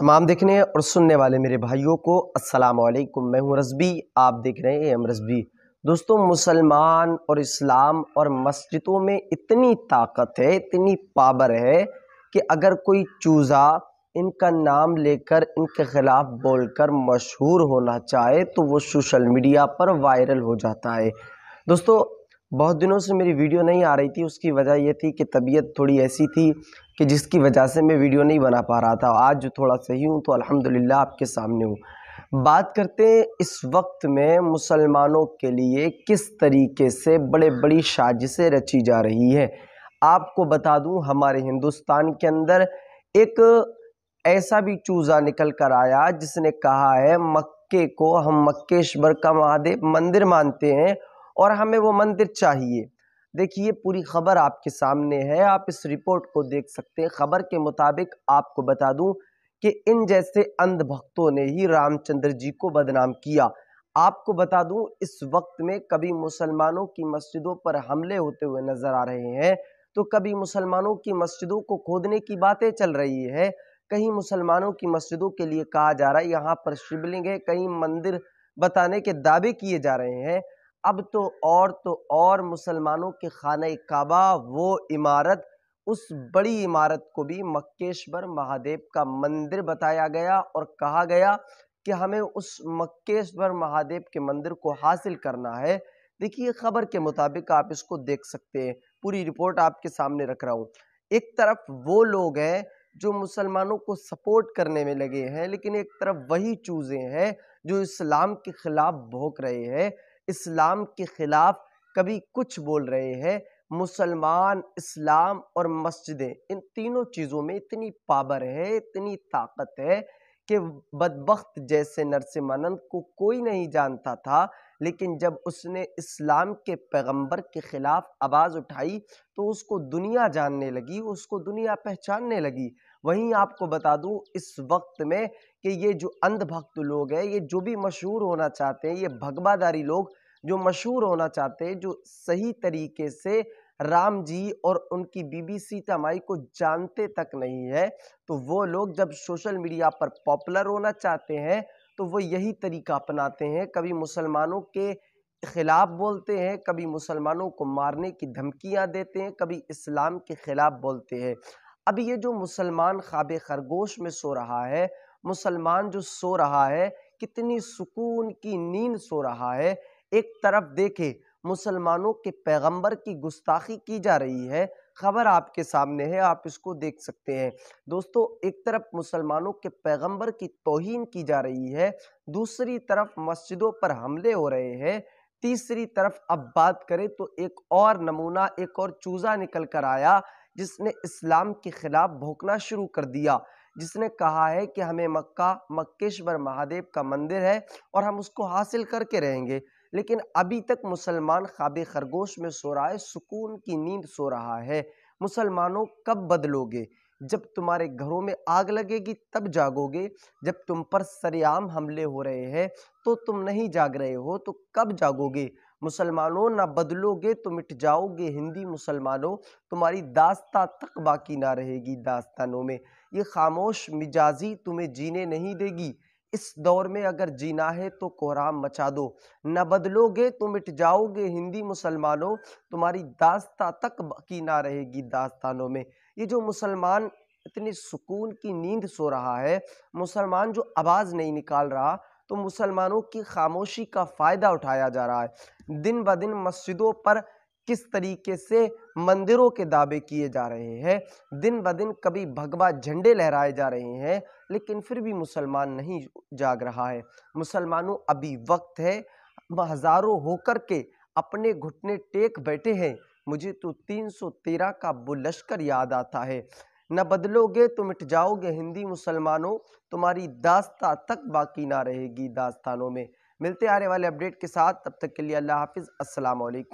तमाम देखने और सुनने वाले मेरे भाइयों को अस्सलाम वालेकुम मैं हूं रस्बी आप देख रहे हैं एम रस्बी दोस्तों मुसलमान और इस्लाम और मस्जिदों में इतनी ताकत है इतनी पावर है कि अगर कोई चूज़ा इनका नाम लेकर इनके ख़िलाफ़ बोलकर मशहूर होना चाहे तो वो सोशल मीडिया पर वायरल हो जाता है दोस्तों बहुत दिनों से मेरी वीडियो नहीं आ रही थी उसकी वजह ये थी कि तबीयत थोड़ी ऐसी थी कि जिसकी वजह से मैं वीडियो नहीं बना पा रहा था आज जो थोड़ा सही हूँ तो अल्हम्दुलिल्लाह आपके सामने हूँ बात करते हैं इस वक्त में मुसलमानों के लिए किस तरीके से बड़े बड़ी साजिशें रची जा रही है आपको बता दूँ हमारे हिंदुस्तान के अंदर एक ऐसा भी चूज़ा निकल कर आया जिसने कहा है मक्के को हम मक्केश्वर का महादेव मंदिर मानते हैं और हमें वो मंदिर चाहिए देखिए पूरी खबर आपके सामने है आप इस रिपोर्ट को देख सकते हैं खबर के मुताबिक आपको बता दूं कि इन जैसे अंध भक्तों ने ही रामचंद्र जी को बदनाम किया आपको बता दूं इस वक्त में कभी मुसलमानों की मस्जिदों पर हमले होते हुए नजर आ रहे हैं तो कभी मुसलमानों की मस्जिदों को खोदने की बातें चल रही है कहीं मुसलमानों की मस्जिदों के लिए कहा जा रहा है यहाँ पर शिवलिंग है कहीं मंदिर बताने के दावे किए जा रहे हैं अब तो और तो और मुसलमानों के खान काबा वो इमारत उस बड़ी इमारत को भी मक्केश्वर महादेव का मंदिर बताया गया और कहा गया कि हमें उस मक्केश्वर महादेव के मंदिर को हासिल करना है देखिए खबर के मुताबिक आप इसको देख सकते हैं पूरी रिपोर्ट आपके सामने रख रहा हूँ एक तरफ वो लोग हैं जो मुसलमानों को सपोर्ट करने में लगे हैं लेकिन एक तरफ वही चूज़ें हैं जो इस्लाम के ख़िलाफ़ भोंक रहे हैं इस्लाम के ख़िलाफ़ कभी कुछ बोल रहे हैं मुसलमान इस्लाम और मस्जिदें इन तीनों चीज़ों में इतनी पावर है इतनी ताकत है कि बदबक जैसे नरसिमानंद को कोई नहीं जानता था लेकिन जब उसने इस्लाम के पैगंबर के ख़िलाफ़ आवाज़ उठाई तो उसको दुनिया जानने लगी उसको दुनिया पहचानने लगी वहीं आपको बता दूं इस वक्त में कि ये जो अंधभक्त लोग हैं ये जो भी मशहूर होना चाहते हैं ये भगवादारी लोग जो मशहूर होना चाहते हैं जो सही तरीके से राम जी और उनकी बीबी सीता माई को जानते तक नहीं है तो वो लोग जब सोशल मीडिया पर पॉपुलर होना चाहते हैं तो वो यही तरीका अपनाते हैं कभी मुसलमानों के ख़िलाफ़ बोलते हैं कभी मुसलमानों को मारने की धमकियां देते हैं कभी इस्लाम के ख़िलाफ़ बोलते हैं अब ये जो मुसलमान खाब खरगोश में सो रहा है मुसलमान जो सो रहा है कितनी सुकून की नींद सो रहा है एक तरफ देखे मुसलमानों के पैगंबर की गुस्ताखी की जा रही है खबर आपके सामने है आप इसको देख सकते हैं दोस्तों एक तरफ मुसलमानों के पैगंबर की तोहन की जा रही है दूसरी तरफ मस्जिदों पर हमले हो रहे हैं तीसरी तरफ अब बात करें तो एक और नमूना एक और चूज़ा निकल कर आया जिसने इस्लाम के ख़िलाफ़ भोंकना शुरू कर दिया जिसने कहा है कि हमें मक्का मक्केश्वर महादेव का मंदिर है और हम उसको हासिल करके रहेंगे लेकिन अभी तक मुसलमान खाब खरगोश में सो रहा है सुकून की नींद सो रहा है मुसलमानों कब बदलोगे जब तुम्हारे घरों में आग लगेगी तब जागोगे जब तुम पर सरेआम हमले हो रहे हैं तो तुम नहीं जाग रहे हो तो कब जागोगे मुसलमानों ना बदलोगे तो मिट जाओगे हिंदी मुसलमानों तुम्हारी दास्ता तक बाकी ना रहेगी दास्तानों में ये खामोश मिजाजी तुम्हें जीने नहीं देगी इस दौर में अगर जीना है तो कोहराम मचा दो न बदलोगे तो मिट जाओगे हिंदी मुसलमानों तुम्हारी दास्ता तक बाकी ना रहेगी दास्तानों में ये जो मुसलमान इतनी सुकून की नींद सो रहा है मुसलमान जो आवाज़ नहीं निकाल रहा तो मुसलमानों की खामोशी का फ़ायदा उठाया जा रहा है दिन ब दिन मस्जिदों पर किस तरीके से मंदिरों के दावे किए जा रहे हैं दिन ब दिन कभी भगवा झंडे लहराए जा रहे हैं लेकिन फिर भी मुसलमान नहीं जाग रहा है मुसलमानों अभी वक्त है हज़ारों होकर के अपने घुटने टेक बैठे हैं मुझे तो 313 का बुलश्कर याद आता है न बदलोगे तो मिट जाओगे हिंदी मुसलमानों तुम्हारी दास्ता तक बाकी ना रहेगी दास्तानों में मिलते आने वाले अपडेट के साथ तब तक के लिए अल्लाह हाफिज़ असलकम